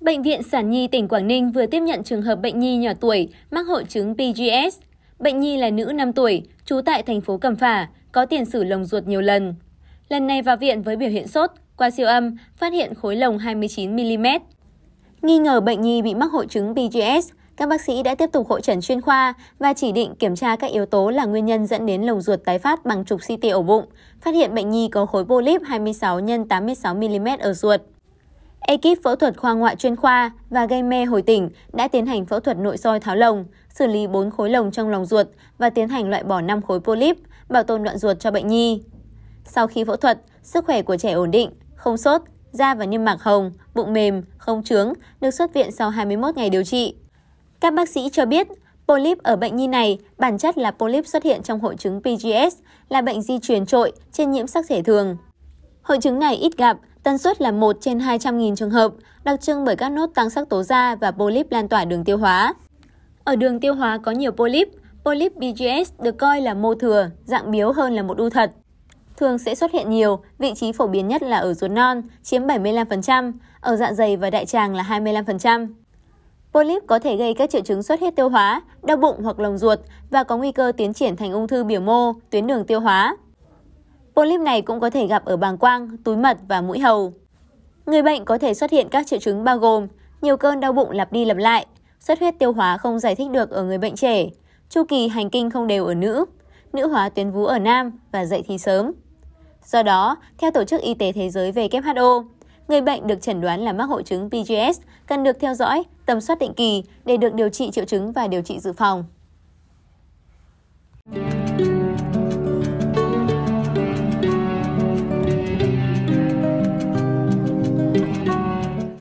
Bệnh viện Sản Nhi tỉnh Quảng Ninh vừa tiếp nhận trường hợp bệnh nhi nhỏ tuổi mắc hội chứng PGS. Bệnh nhi là nữ 5 tuổi, trú tại thành phố Cẩm Phả, có tiền sử lồng ruột nhiều lần. Lần này vào viện với biểu hiện sốt, qua siêu âm, phát hiện khối lồng 29mm. Nghi ngờ bệnh nhi bị mắc hội chứng PGS, các bác sĩ đã tiếp tục hội trần chuyên khoa và chỉ định kiểm tra các yếu tố là nguyên nhân dẫn đến lồng ruột tái phát bằng trục CT ổ bụng, phát hiện bệnh nhi có khối polyp 26 x 86 mm ở ruột. Ekip phẫu thuật khoa ngoại chuyên khoa và gây mê hồi tỉnh đã tiến hành phẫu thuật nội soi tháo lồng, xử lý 4 khối lồng trong lòng ruột và tiến hành loại bỏ 5 khối polyp, bảo tồn đoạn ruột cho bệnh nhi. Sau khi phẫu thuật, sức khỏe của trẻ ổn định, không sốt, da và niêm mạc hồng, bụng mềm, không trướng, được xuất viện sau 21 ngày điều trị. Các bác sĩ cho biết, polyp ở bệnh nhi này bản chất là polyp xuất hiện trong hội chứng PGS, là bệnh di truyền trội trên nhiễm sắc thể thường. Hội chứng này ít gặp Tần suất là 1 trên 200.000 trường hợp, đặc trưng bởi các nốt tăng sắc tố da và polyp lan tỏa đường tiêu hóa. Ở đường tiêu hóa có nhiều polyp, polyp BGS được coi là mô thừa, dạng biếu hơn là một u thật. Thường sẽ xuất hiện nhiều, vị trí phổ biến nhất là ở ruột non, chiếm 75%, ở dạ dày và đại tràng là 25%. Polyp có thể gây các triệu chứng xuất huyết tiêu hóa, đau bụng hoặc lồng ruột và có nguy cơ tiến triển thành ung thư biểu mô, tuyến đường tiêu hóa. Polyp này cũng có thể gặp ở bàng quang, túi mật và mũi hầu. Người bệnh có thể xuất hiện các triệu chứng bao gồm nhiều cơn đau bụng lặp đi lặp lại, xuất huyết tiêu hóa không giải thích được ở người bệnh trẻ, chu kỳ hành kinh không đều ở nữ, nữ hóa tuyến vú ở nam và dậy thì sớm. Do đó, theo Tổ chức Y tế Thế giới WHO, người bệnh được chẩn đoán là mắc hội chứng PGS cần được theo dõi, tầm soát định kỳ để được điều trị triệu chứng và điều trị dự phòng.